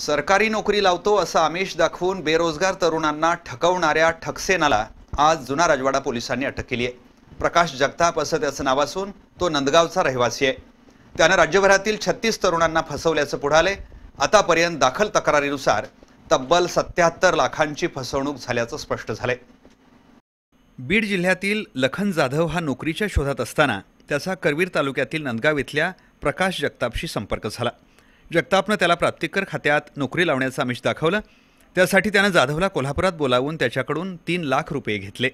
सरकारी नोकरी लावतो असं आमिष दाखवून बेरोजगार तरुणांना ठकवणाऱ्या ठकसेनाला आज जुना राजवाडा पोलिसांनी अटक केली आहे प्रकाश जगताप असं त्याचं नाव असून तो नंदगावचा रहिवासी आहे त्यानं राज्यभरातील छत्तीस तरुणांना फसवल्याचं पुढाले आतापर्यंत दाखल तक्रारीनुसार तब्बल सत्याहत्तर लाखांची फसवणूक झाल्याचं स्पष्ट झालंय बीड जिल्ह्यातील लखन जाधव हा नोकरीच्या शोधात असताना त्याचा करवीर तालुक्यातील नंदगाव इथल्या प्रकाश जगतापशी संपर्क झाला जगतापनं त्याला प्राप्तिकर खात्यात नोकरी लावण्याचं आमिष दाखवलं त्यासाठी त्यानं जाधवला कोल्हापुरात बोलावून त्याच्याकडून तीन लाख रुपये घेतले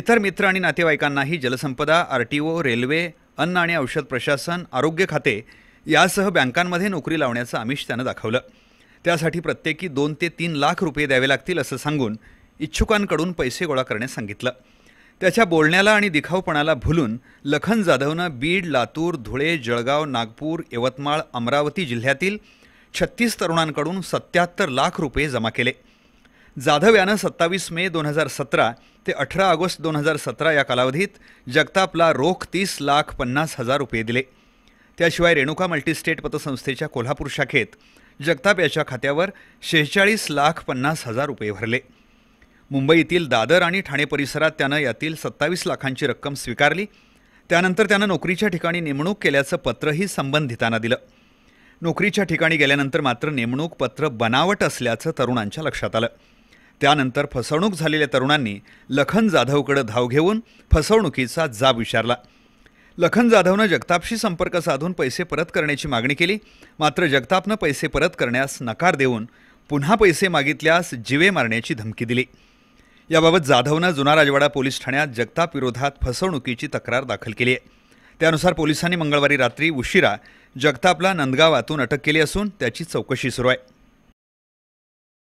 इतर मित्र आणि नातेवाईकांनाही जलसंपदा आर टी ओ रेल्वे अन्न आणि औषध प्रशासन आरोग्य खाते यासह बँकांमध्ये नोकरी लावण्याचं आमिष त्यानं दाखवलं त्यासाठी प्रत्येकी दोन ते तीन लाख रुपये द्यावे लागतील असं सांगून इच्छुकांकडून पैसे गोळा करण्यास सांगितलं त्याच्या बोलण्याला आणि दिखावपणाला भुलून लखन जाधवनं बीड लातूर धुळे जळगाव नागपूर यवतमाळ अमरावती जिल्ह्यातील छत्तीस तरुणांकडून सत्याहत्तर लाख रुपये जमा केले जाधव यानं सत्तावीस मे दोन हजार सतरा ते अठरा ऑगस्ट दोन हजार सतरा या कालावधीत जगतापला रोख तीस लाख पन्नास हजार रुपये दिले त्याशिवाय रेणुका मल्टीस्टेट पतसंस्थेच्या कोल्हापूर शाखेत जगताप याच्या खात्यावर शेहेचाळीस लाख पन्नास हजार रुपये भरले मुंबईतील दादर आणि ठाणे परिसरात त्यानं यातील सत्तावीस लाखांची रक्कम स्वीकारली त्यानंतर त्यानं नोकरीच्या ठिकाणी नेमणूक केल्याचं पत्रही संबंधितांना दिलं नोकरीच्या ठिकाणी गेल्यानंतर मात्र नेमणूक पत्र बनावट असल्याचं तरुणांच्या लक्षात आलं त्यानंतर फसवणूक झालेल्या तरुणांनी लखन जाधवकडं धाव घेऊन फसवणुकीचा जाब विचारला लखन जाधवनं जगतापशी संपर्क साधून पैसे परत करण्याची मागणी केली मात्र जगतापनं पैसे परत करण्यास नकार देऊन पुन्हा पैसे मागितल्यास जिवे मारण्याची धमकी दिली याबाबत जाधवनं जुना राजवाडा पोलीस ठाण्यात जगताप विरोधात फसवणुकीची तक्रार दाखल केली आहे त्यानुसार पोलिसांनी मंगळवारी रात्री उशिरा जगतापला नंदगावातून अटक केली असून त्याची चौकशी सुरू आहे